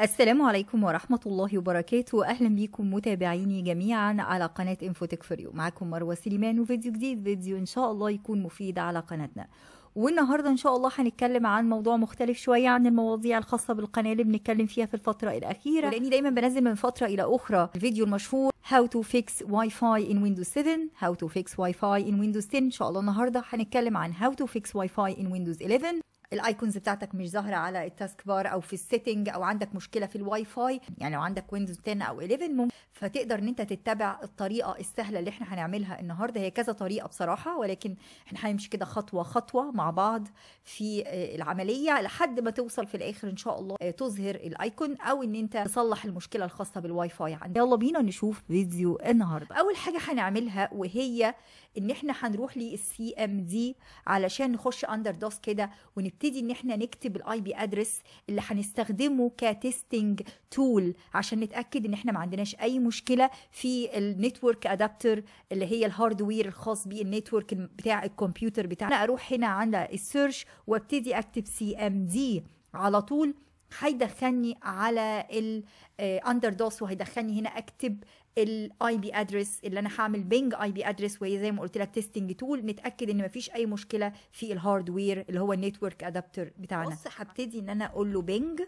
السلام عليكم ورحمة الله وبركاته أهلا بيكم متابعيني جميعا على قناة انفوتك فريو معاكم مروة سليمان وفيديو جديد فيديو إن شاء الله يكون مفيد على قناتنا والنهارده ان شاء الله هنتكلم عن موضوع مختلف شويه عن المواضيع الخاصه بالقناه اللي بنتكلم فيها في الفتره الاخيره لاني دايما بنزل من فتره الى اخرى الفيديو المشهور how to fix Wi-Fi in Windows 7 how to fix Wi-Fi in Windows 10 ان شاء الله النهارده هنتكلم عن how to fix Wi-Fi in Windows 11 الايكونز بتاعتك مش ظاهره على التاسك بار او في السيتنج او عندك مشكله في الواي فاي يعني لو عندك ويندوز 10 او 11 ممكن فتقدر ان انت تتبع الطريقه السهله اللي احنا هنعملها النهارده هي كذا طريقه بصراحه ولكن احنا هنمشي كده خطوه خطوه مع بعض في آه، العمليه لحد ما توصل في الاخر ان شاء الله آه، تظهر الايكون او ان انت تصلح المشكله الخاصه بالواي فاي عندك يلا بينا نشوف فيديو النهارده اول حاجه هنعملها وهي ان احنا هنروح للسي ام دي علشان نخش اندر دوس كده ونبتدي نبتدي ان احنا نكتب الاي بي ادرس اللي هنستخدمه كتستنج تول عشان نتاكد ان احنا ما عندناش اي مشكله في النتورك ادابتر اللي هي الهاردوير الخاص بالنتورك بتاع الكمبيوتر بتاعنا اروح هنا على السيرش وابتدي اكتب سي ام دي على طول هيدخلني على الاندر آه، دوس وهيدخلني هنا اكتب الاي بي ادرس اللي انا هعمل بينج اي بي ادرس وزي ما قلت لك تيستنج تول نتاكد ان مفيش اي مشكله في الهاردوير اللي هو النيتورك ادابتر بتاعنا بص هبتدي ان انا اقول له بينج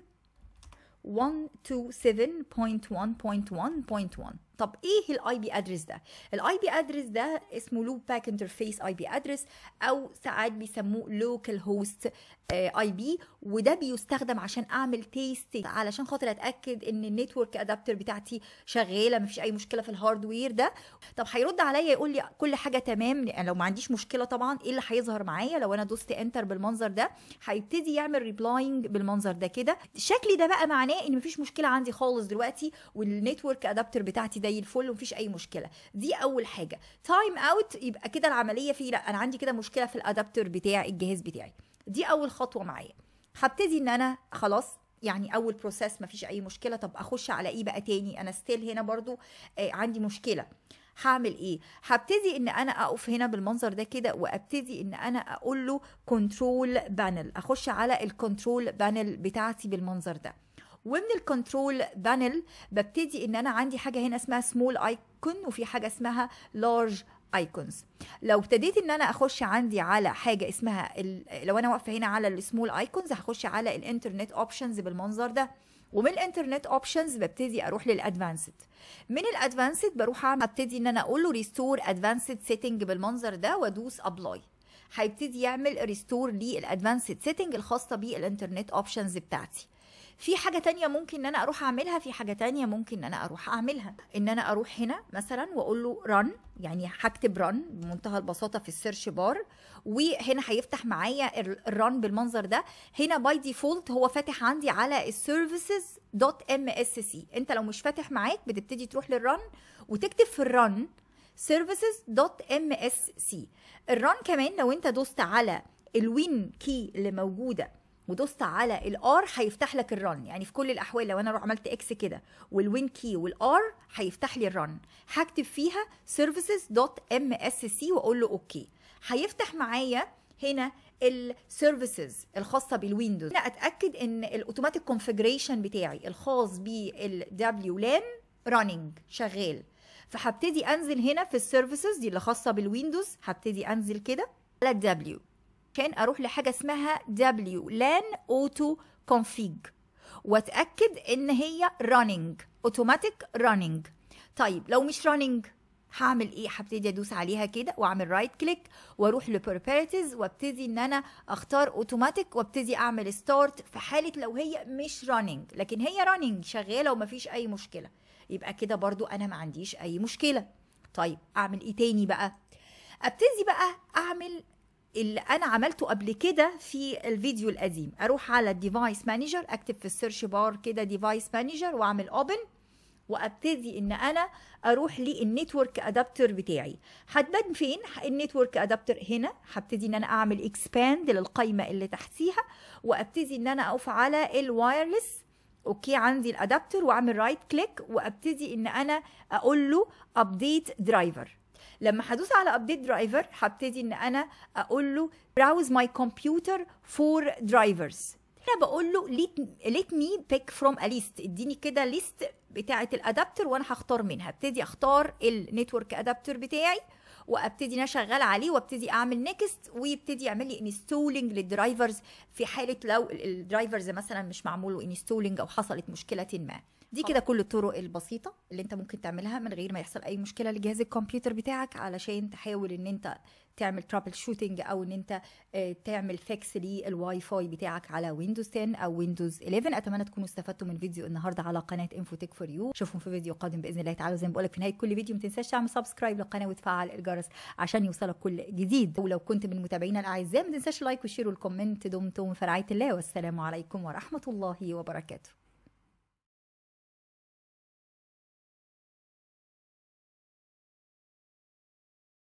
127.1.1.1 طب ايه الاي بي ادرس ده الاي بي ادرس ده اسمه لوب باك انترفيس اي بي ادرس او ساعات بيسموه لوكال هوست اي بي وده بيستخدم عشان اعمل تيست علشان خاطر اتاكد ان النتورك ادابتر بتاعتي شغاله مفيش اي مشكله في الهاردوير ده طب هيرد عليا يقول لي كل حاجه تمام يعني لو ما عنديش مشكله طبعا ايه اللي هيظهر معايا لو انا دوست انتر بالمنظر ده هيبتدي يعمل ريبلاينج بالمنظر ده كده شكلي ده بقى معناه ان مفيش مشكله عندي خالص دلوقتي والنتورك ادابتر بتاعتي ده زي الفل ومفيش اي مشكله دي اول حاجه تايم اوت يبقى كده العمليه فيه لا انا عندي كده مشكله في الادابتر بتاعي الجهاز بتاعي دي اول خطوه معايا هبتدي ان انا خلاص يعني اول بروسيس مفيش اي مشكله طب اخش على ايه بقى تاني انا ستيل هنا برضو آه عندي مشكله هعمل ايه هبتدي ان انا اقف هنا بالمنظر ده كده وابتدي ان انا اقول له كنترول بانل اخش على الكنترول بانل بتاعتي بالمنظر ده ومن الكنترول بانل ببتدي ان انا عندي حاجه هنا اسمها سمول ايكون وفي حاجه اسمها لارج ايكونز لو ابتديت ان انا اخش عندي على حاجه اسمها لو انا واقفه هنا على السمول ايكونز هخش على الانترنت اوبشنز بالمنظر ده ومن الانترنت اوبشنز ببتدي اروح للادفانسد من الادفانسد بروح ابتدي ان انا اقول له ريستور ادفانسد سيتنج بالمنظر ده وادوس ابلاي هيبتدي يعمل ريستور للادفانسد سيتنج الخاصه بالانترنت اوبشنز بتاعتي في حاجه تانية ممكن ان انا اروح اعملها في حاجه تانية ممكن ان انا اروح اعملها ان انا اروح هنا مثلا واقول له رن يعني هكتب رن بمنتهى البساطه في السيرش بار وهنا هيفتح معايا الرن بالمنظر ده هنا باي ديفولت هو فاتح عندي على السيرفيسز دوت ام اس سي انت لو مش فاتح معاك بتبتدي تروح للرن وتكتب في الرن سي الران كمان لو انت دوست على الوين كي اللي موجوده ودوست على الار هيفتح لك الرن يعني في كل الاحوال لو انا رو عملت اكس كده والوين كي والار هيفتح لي الرن هكتب فيها services.msc واقول له اوكي هيفتح معايا هنا السيرفيسز الخاصه بالويندوز هنا اتاكد ان الاوتوماتيك كونفجريشن بتاعي الخاص بالدبليو لان راننج شغال فهبتدي انزل هنا في السيرفيسز دي اللي خاصه بالويندوز هبتدي انزل كده على الدبليو كان اروح لحاجه اسمها دبليو لان اوتو كونفيج واتاكد ان هي راننج اوتوماتيك راننج طيب لو مش راننج هعمل ايه هبتدي ادوس عليها كده واعمل رايت كليك واروح لبروبرتيز وابتدي ان انا اختار اوتوماتيك وابتدي اعمل ستارت في حاله لو هي مش راننج لكن هي راننج شغاله ومفيش اي مشكله يبقى كده برضو انا ما عنديش اي مشكله طيب اعمل ايه تاني بقى ابتدي بقى اعمل اللي انا عملته قبل كده في الفيديو القديم اروح على الديفايس مانجر اكتب في السيرش بار كده ديفايس مانجر واعمل اوبن وابتدي ان انا اروح للنتورك ادابتر بتاعي هتبان فين النتورك ادابتر هنا هبتدي ان انا اعمل اكسباند للقائمه اللي تحتيها وابتدي ان انا اقف على الوايرلس اوكي عندي الادابتر واعمل رايت كليك وابتدي ان انا اقول له ابديت درايفر لما هدوس على ابديت درايفر هبتدي ان انا اقول له براوز ماي كمبيوتر فور درايفرز انا بقول له ليت مي بيك فروم ا ليست اديني كده ليست بتاعه الادابتر وانا هختار منها ابتدي اختار النتورك ادابتر بتاعي وابتدي انا شغال عليه وابتدي اعمل نيكست ويبتدي يعمل لي انستولينج للدرايفرز في حاله لو الدرايفرز مثلا مش معمول له او حصلت مشكله ما دي كده كل الطرق البسيطه اللي انت ممكن تعملها من غير ما يحصل اي مشكله لجهاز الكمبيوتر بتاعك علشان تحاول ان انت تعمل ترابل شوتنج او ان انت آه، تعمل فيكس للواي فاي بتاعك على ويندوز 10 او ويندوز 11 اتمنى تكونوا استفدتوا من فيديو النهارده على قناه انفوتك فور يو شوفهم في فيديو قادم باذن الله تعالى زي ما بقول لك في نهايه كل فيديو ما تنساش تعمل سبسكرايب للقناه وتفعل الجرس عشان يوصلك كل جديد ولو كنت من متابعينا الاعزاء ما تنساش لايك وشير والكومنت دمتم في رعايه الله والسلام عليكم ورحمه الله وبركاته